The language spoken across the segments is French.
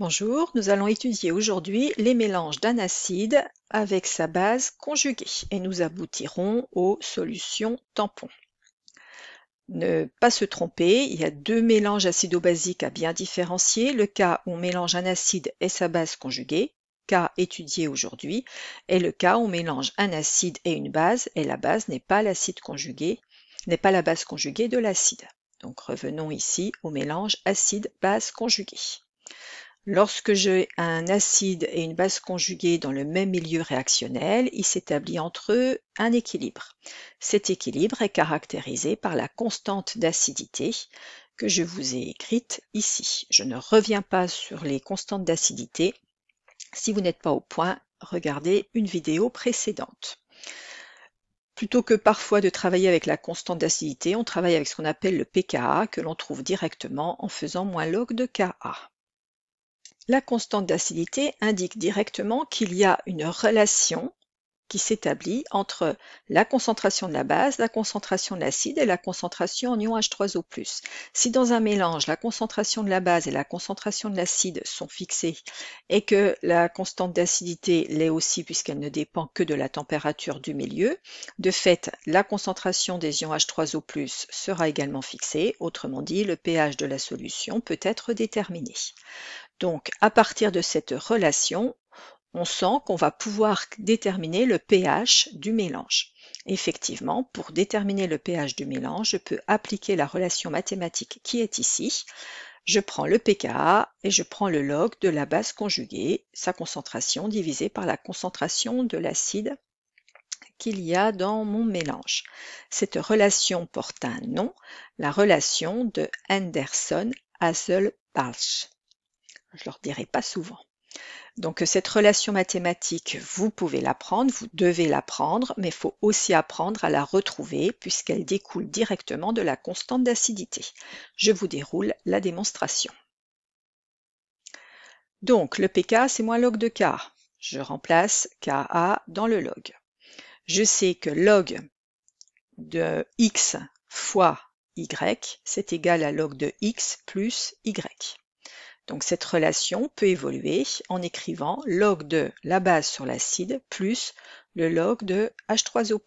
Bonjour, nous allons étudier aujourd'hui les mélanges d'un acide avec sa base conjuguée et nous aboutirons aux solutions tampons. Ne pas se tromper, il y a deux mélanges acido-basiques à bien différencier, le cas où on mélange un acide et sa base conjuguée, cas étudié aujourd'hui, et le cas où on mélange un acide et une base et la base n'est pas l'acide conjugué, n'est pas la base conjuguée de l'acide. Donc revenons ici au mélange acide-base conjuguée. Lorsque j'ai un acide et une base conjuguée dans le même milieu réactionnel, il s'établit entre eux un équilibre. Cet équilibre est caractérisé par la constante d'acidité que je vous ai écrite ici. Je ne reviens pas sur les constantes d'acidité. Si vous n'êtes pas au point, regardez une vidéo précédente. Plutôt que parfois de travailler avec la constante d'acidité, on travaille avec ce qu'on appelle le pKa que l'on trouve directement en faisant moins log de Ka. La constante d'acidité indique directement qu'il y a une relation qui s'établit entre la concentration de la base, la concentration de l'acide et la concentration en ions H3O+. Si dans un mélange, la concentration de la base et la concentration de l'acide sont fixées et que la constante d'acidité l'est aussi puisqu'elle ne dépend que de la température du milieu, de fait, la concentration des ions H3O+, sera également fixée, autrement dit, le pH de la solution peut être déterminé. Donc, à partir de cette relation, on sent qu'on va pouvoir déterminer le pH du mélange. Effectivement, pour déterminer le pH du mélange, je peux appliquer la relation mathématique qui est ici. Je prends le pKa et je prends le log de la base conjuguée, sa concentration divisée par la concentration de l'acide qu'il y a dans mon mélange. Cette relation porte un nom, la relation de Henderson-Hasselbalch. Je ne leur dirai pas souvent. Donc euh, cette relation mathématique, vous pouvez l'apprendre, vous devez l'apprendre, mais il faut aussi apprendre à la retrouver puisqu'elle découle directement de la constante d'acidité. Je vous déroule la démonstration. Donc le pK, c'est moins log de K. Je remplace KA dans le log. Je sais que log de x fois y, c'est égal à log de x plus y. Donc cette relation peut évoluer en écrivant log de la base sur l'acide plus le log de H3O+.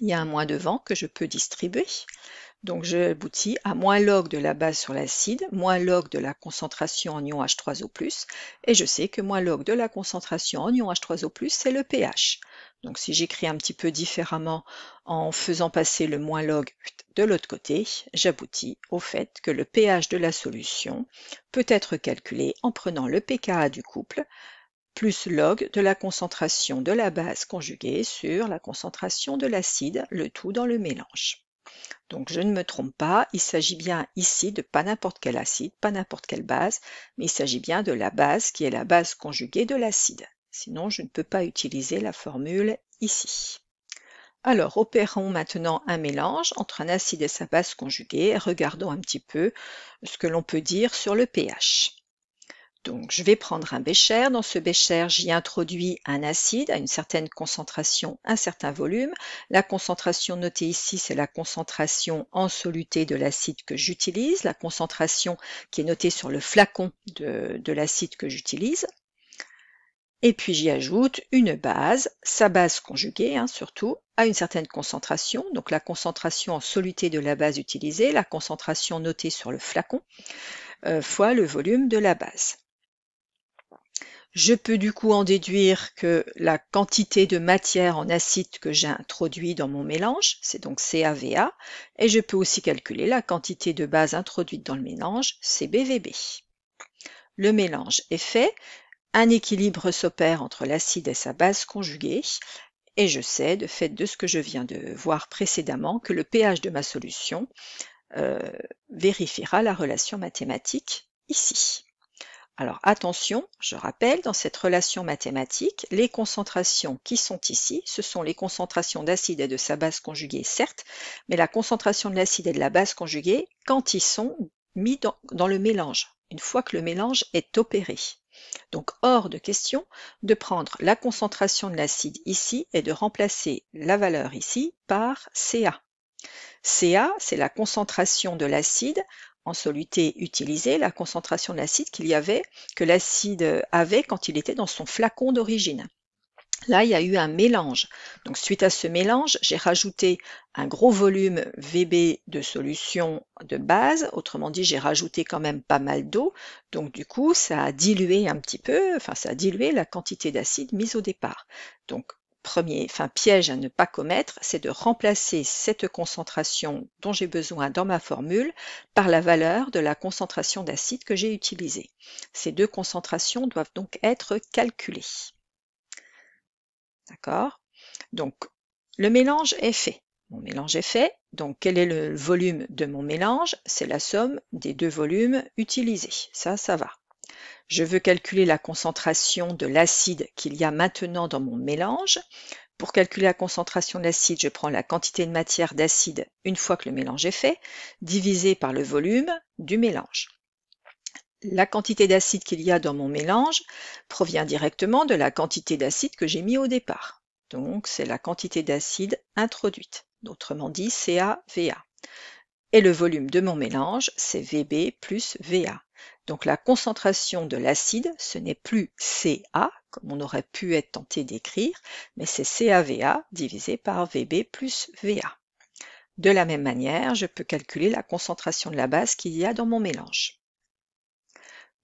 Il y a un moins devant que je peux distribuer. Donc je aboutis à moins log de la base sur l'acide, moins log de la concentration en ion H3O+, et je sais que moins log de la concentration en ion H3O+, c'est le pH. Donc si j'écris un petit peu différemment en faisant passer le moins log de l'autre côté, j'aboutis au fait que le pH de la solution peut être calculé en prenant le pKa du couple plus log de la concentration de la base conjuguée sur la concentration de l'acide, le tout dans le mélange. Donc je ne me trompe pas, il s'agit bien ici de pas n'importe quel acide, pas n'importe quelle base, mais il s'agit bien de la base qui est la base conjuguée de l'acide. Sinon, je ne peux pas utiliser la formule ici. Alors, opérons maintenant un mélange entre un acide et sa base conjuguée. Regardons un petit peu ce que l'on peut dire sur le pH. Donc, je vais prendre un bécher. Dans ce bécher, j'y introduis un acide à une certaine concentration, un certain volume. La concentration notée ici, c'est la concentration en soluté de l'acide que j'utilise, la concentration qui est notée sur le flacon de, de l'acide que j'utilise. Et puis j'y ajoute une base, sa base conjuguée hein, surtout, à une certaine concentration, donc la concentration en soluté de la base utilisée, la concentration notée sur le flacon, euh, fois le volume de la base. Je peux du coup en déduire que la quantité de matière en acide que j'ai introduit dans mon mélange, c'est donc CAVA, et je peux aussi calculer la quantité de base introduite dans le mélange, CBVB. Le mélange est fait, un équilibre s'opère entre l'acide et sa base conjuguée, et je sais, de fait de ce que je viens de voir précédemment, que le pH de ma solution euh, vérifiera la relation mathématique ici. Alors attention, je rappelle, dans cette relation mathématique, les concentrations qui sont ici, ce sont les concentrations d'acide et de sa base conjuguée, certes, mais la concentration de l'acide et de la base conjuguée quand ils sont mis dans le mélange, une fois que le mélange est opéré. Donc hors de question de prendre la concentration de l'acide ici et de remplacer la valeur ici par Ca. Ca, c'est la concentration de l'acide en soluté utilisée, la concentration de l'acide qu'il y avait, que l'acide avait quand il était dans son flacon d'origine. Là, il y a eu un mélange. Donc, suite à ce mélange, j'ai rajouté un gros volume VB de solution de base. Autrement dit, j'ai rajouté quand même pas mal d'eau. Donc, du coup, ça a dilué un petit peu, enfin, ça a dilué la quantité d'acide mise au départ. Donc, premier enfin, piège à ne pas commettre, c'est de remplacer cette concentration dont j'ai besoin dans ma formule par la valeur de la concentration d'acide que j'ai utilisée. Ces deux concentrations doivent donc être calculées. D'accord Donc, le mélange est fait. Mon mélange est fait. Donc, quel est le volume de mon mélange C'est la somme des deux volumes utilisés. Ça, ça va. Je veux calculer la concentration de l'acide qu'il y a maintenant dans mon mélange. Pour calculer la concentration de l'acide, je prends la quantité de matière d'acide une fois que le mélange est fait, divisé par le volume du mélange. La quantité d'acide qu'il y a dans mon mélange provient directement de la quantité d'acide que j'ai mis au départ. Donc c'est la quantité d'acide introduite, autrement dit CaVa. Et le volume de mon mélange, c'est VB plus VA. Donc la concentration de l'acide, ce n'est plus Ca, comme on aurait pu être tenté d'écrire, mais c'est CaVa divisé par VB plus VA. De la même manière, je peux calculer la concentration de la base qu'il y a dans mon mélange.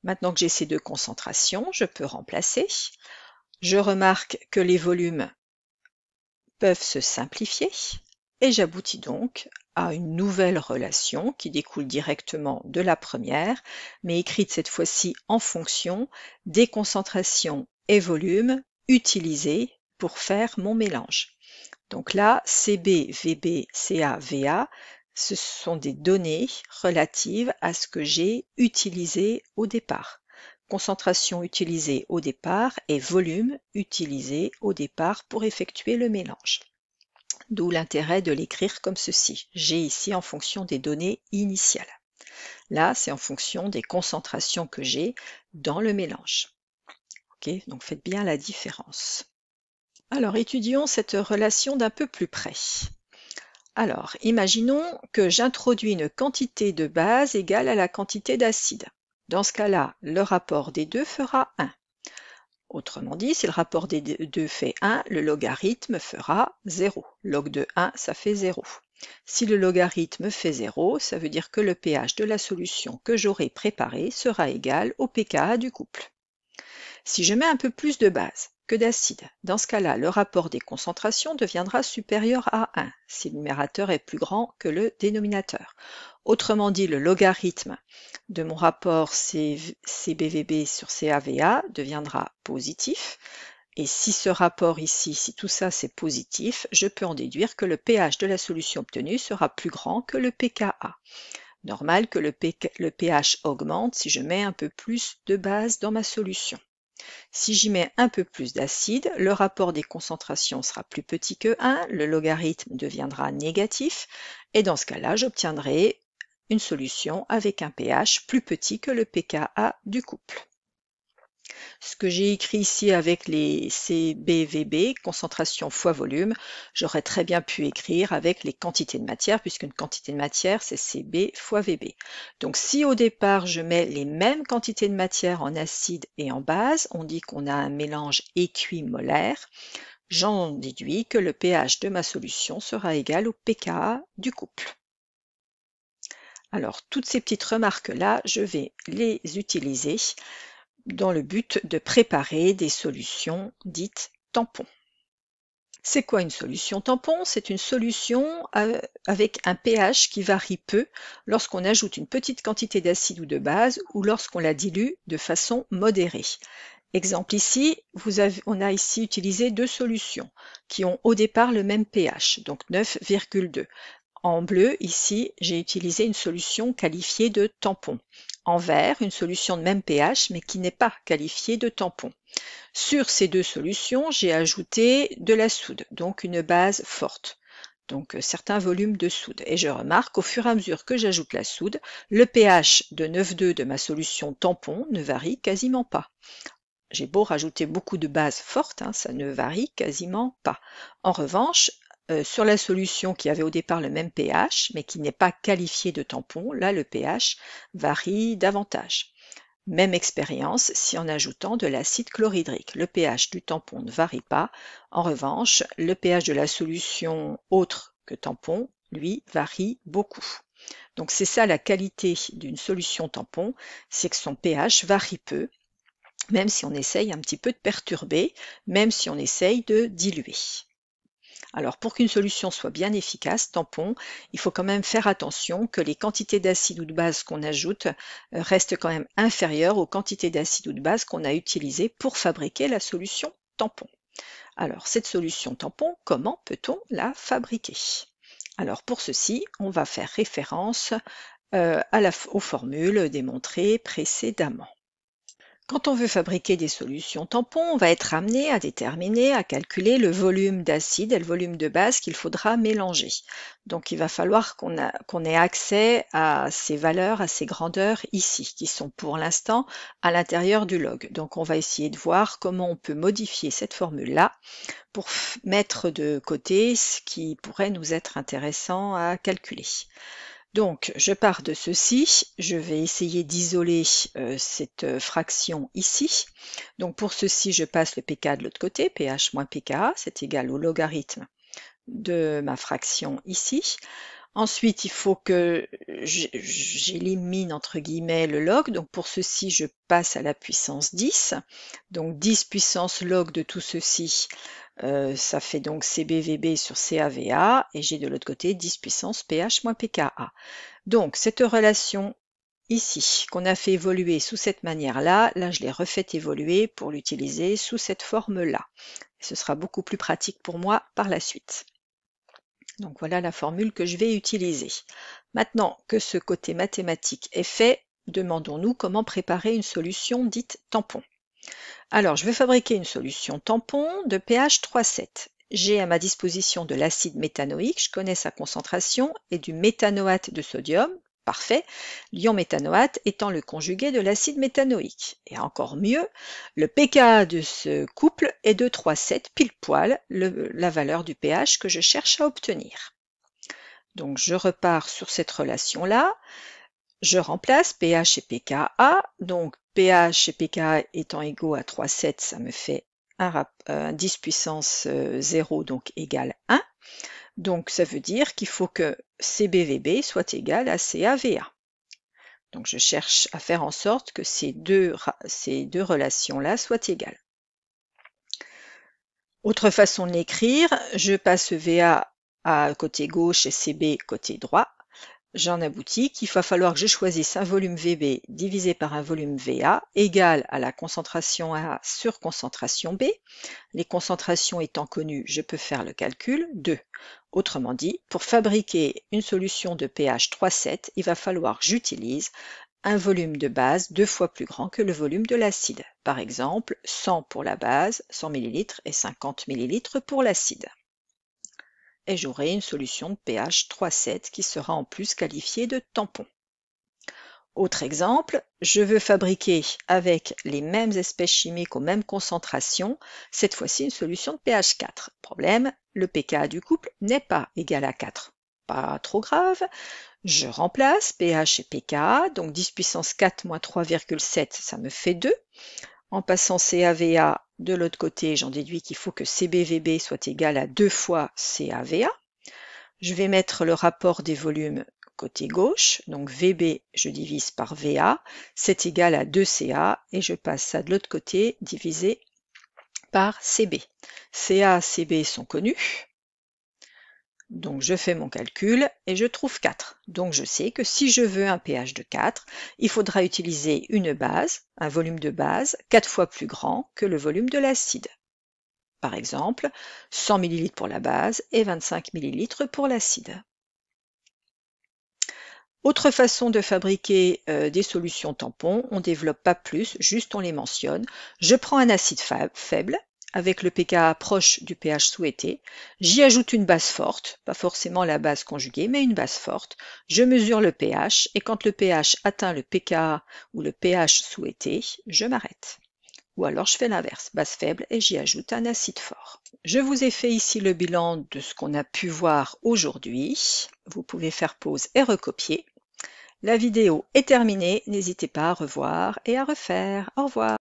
Maintenant que j'ai ces deux concentrations, je peux remplacer. Je remarque que les volumes peuvent se simplifier et j'aboutis donc à une nouvelle relation qui découle directement de la première, mais écrite cette fois-ci en fonction des concentrations et volumes utilisés pour faire mon mélange. Donc là, CB, VB, CA, VA ce sont des données relatives à ce que j'ai utilisé au départ. Concentration utilisée au départ et volume utilisé au départ pour effectuer le mélange. D'où l'intérêt de l'écrire comme ceci. J'ai ici en fonction des données initiales. Là, c'est en fonction des concentrations que j'ai dans le mélange. Donc faites bien la différence. Alors étudions cette relation d'un peu plus près. Alors, imaginons que j'introduis une quantité de base égale à la quantité d'acide. Dans ce cas-là, le rapport des deux fera 1. Autrement dit, si le rapport des deux fait 1, le logarithme fera 0. Log de 1, ça fait 0. Si le logarithme fait 0, ça veut dire que le pH de la solution que j'aurai préparée sera égal au pKa du couple. Si je mets un peu plus de base, que d'acide. Dans ce cas-là, le rapport des concentrations deviendra supérieur à 1 si le numérateur est plus grand que le dénominateur. Autrement dit, le logarithme de mon rapport CBVB sur CAVA deviendra positif. Et si ce rapport ici, si tout ça c'est positif, je peux en déduire que le pH de la solution obtenue sera plus grand que le pKa. Normal que le, pH augmente si je mets un peu plus de base dans ma solution. Si j'y mets un peu plus d'acide, le rapport des concentrations sera plus petit que 1, le logarithme deviendra négatif, et dans ce cas-là, j'obtiendrai une solution avec un pH plus petit que le pKa du couple. Ce que j'ai écrit ici avec les CBVB, concentration fois volume, j'aurais très bien pu écrire avec les quantités de matière, puisqu'une quantité de matière, c'est CB fois VB. Donc si au départ, je mets les mêmes quantités de matière en acide et en base, on dit qu'on a un mélange équimolaire, J'en déduis que le pH de ma solution sera égal au pKa du couple. Alors, toutes ces petites remarques-là, je vais les utiliser dans le but de préparer des solutions dites tampons. C'est quoi une solution tampon C'est une solution euh, avec un pH qui varie peu lorsqu'on ajoute une petite quantité d'acide ou de base ou lorsqu'on la dilue de façon modérée. Exemple ici, on a ici utilisé deux solutions qui ont au départ le même pH, donc 9,2. En bleu, ici, j'ai utilisé une solution qualifiée de tampon. En vert, une solution de même pH, mais qui n'est pas qualifiée de tampon. Sur ces deux solutions, j'ai ajouté de la soude, donc une base forte, donc euh, certains volumes de soude. Et je remarque au fur et à mesure que j'ajoute la soude, le pH de 9,2 de ma solution tampon ne varie quasiment pas. J'ai beau rajouter beaucoup de bases fortes, hein, ça ne varie quasiment pas. En revanche, euh, sur la solution qui avait au départ le même pH, mais qui n'est pas qualifiée de tampon, là le pH varie davantage. Même expérience si en ajoutant de l'acide chlorhydrique. Le pH du tampon ne varie pas. En revanche, le pH de la solution autre que tampon, lui, varie beaucoup. Donc c'est ça la qualité d'une solution tampon, c'est que son pH varie peu, même si on essaye un petit peu de perturber, même si on essaye de diluer. Alors pour qu'une solution soit bien efficace, tampon, il faut quand même faire attention que les quantités d'acide ou de base qu'on ajoute euh, restent quand même inférieures aux quantités d'acide ou de base qu'on a utilisées pour fabriquer la solution tampon. Alors cette solution tampon, comment peut-on la fabriquer Alors pour ceci, on va faire référence euh, à la, aux formules démontrées précédemment. Quand on veut fabriquer des solutions tampons, on va être amené à déterminer, à calculer le volume d'acide et le volume de base qu'il faudra mélanger. Donc il va falloir qu'on ait accès à ces valeurs, à ces grandeurs ici, qui sont pour l'instant à l'intérieur du log. Donc on va essayer de voir comment on peut modifier cette formule-là pour mettre de côté ce qui pourrait nous être intéressant à calculer. Donc, je pars de ceci, je vais essayer d'isoler euh, cette euh, fraction ici. Donc pour ceci, je passe le pk de l'autre côté, ph moins pk, c'est égal au logarithme de ma fraction ici. Ensuite, il faut que j'élimine entre guillemets le log. Donc pour ceci, je passe à la puissance 10. Donc 10 puissance log de tout ceci, euh, ça fait donc CBVB sur CAVA et j'ai de l'autre côté 10 puissance pH moins pKa. Donc cette relation ici qu'on a fait évoluer sous cette manière-là, là je l'ai refaite évoluer pour l'utiliser sous cette forme-là. Ce sera beaucoup plus pratique pour moi par la suite. Donc voilà la formule que je vais utiliser. Maintenant que ce côté mathématique est fait, demandons-nous comment préparer une solution dite tampon. Alors, je vais fabriquer une solution tampon de pH 3,7. J'ai à ma disposition de l'acide méthanoïque, je connais sa concentration, et du méthanoate de sodium, parfait, l'ion méthanoate étant le conjugué de l'acide méthanoïque. Et encore mieux, le pKa de ce couple est de 3,7 pile poil, la valeur du pH que je cherche à obtenir. Donc je repars sur cette relation-là. Je remplace pH et pKa, donc pH et pKa étant égaux à 3,7, ça me fait un, 10 euh, puissance 0, euh, donc égal 1. Donc ça veut dire qu'il faut que CBVB soit égal à CAVA. Donc je cherche à faire en sorte que ces deux, ces deux relations-là soient égales. Autre façon de l'écrire, je passe VA à côté gauche et CB côté droit. J'en aboutis qu'il va falloir que je choisisse un volume Vb divisé par un volume Va égal à la concentration A sur concentration B. Les concentrations étant connues, je peux faire le calcul 2. Autrement dit, pour fabriquer une solution de pH 3,7, il va falloir que j'utilise un volume de base deux fois plus grand que le volume de l'acide. Par exemple, 100 pour la base, 100 ml et 50 ml pour l'acide et j'aurai une solution de pH 3,7 qui sera en plus qualifiée de tampon. Autre exemple, je veux fabriquer avec les mêmes espèces chimiques aux mêmes concentrations, cette fois-ci une solution de pH 4. Problème, le pKa du couple n'est pas égal à 4. Pas trop grave, je remplace pH et pKa, donc 10 puissance 4 moins 3,7, ça me fait 2. En passant CAVA de l'autre côté, j'en déduis qu'il faut que CBVB soit égal à 2 fois CAVA. Je vais mettre le rapport des volumes côté gauche, donc VB, je divise par VA, c'est égal à 2CA, et je passe ça de l'autre côté, divisé par CB. CA, CB sont connus, donc je fais mon calcul et je trouve 4. Donc je sais que si je veux un pH de 4, il faudra utiliser une base, un volume de base 4 fois plus grand que le volume de l'acide. Par exemple, 100 ml pour la base et 25 ml pour l'acide. Autre façon de fabriquer euh, des solutions tampons, on ne développe pas plus, juste on les mentionne. Je prends un acide faible, avec le pKa proche du pH souhaité. J'y ajoute une base forte, pas forcément la base conjuguée, mais une base forte. Je mesure le pH et quand le pH atteint le pKa ou le pH souhaité, je m'arrête. Ou alors je fais l'inverse, base faible et j'y ajoute un acide fort. Je vous ai fait ici le bilan de ce qu'on a pu voir aujourd'hui. Vous pouvez faire pause et recopier. La vidéo est terminée, n'hésitez pas à revoir et à refaire. Au revoir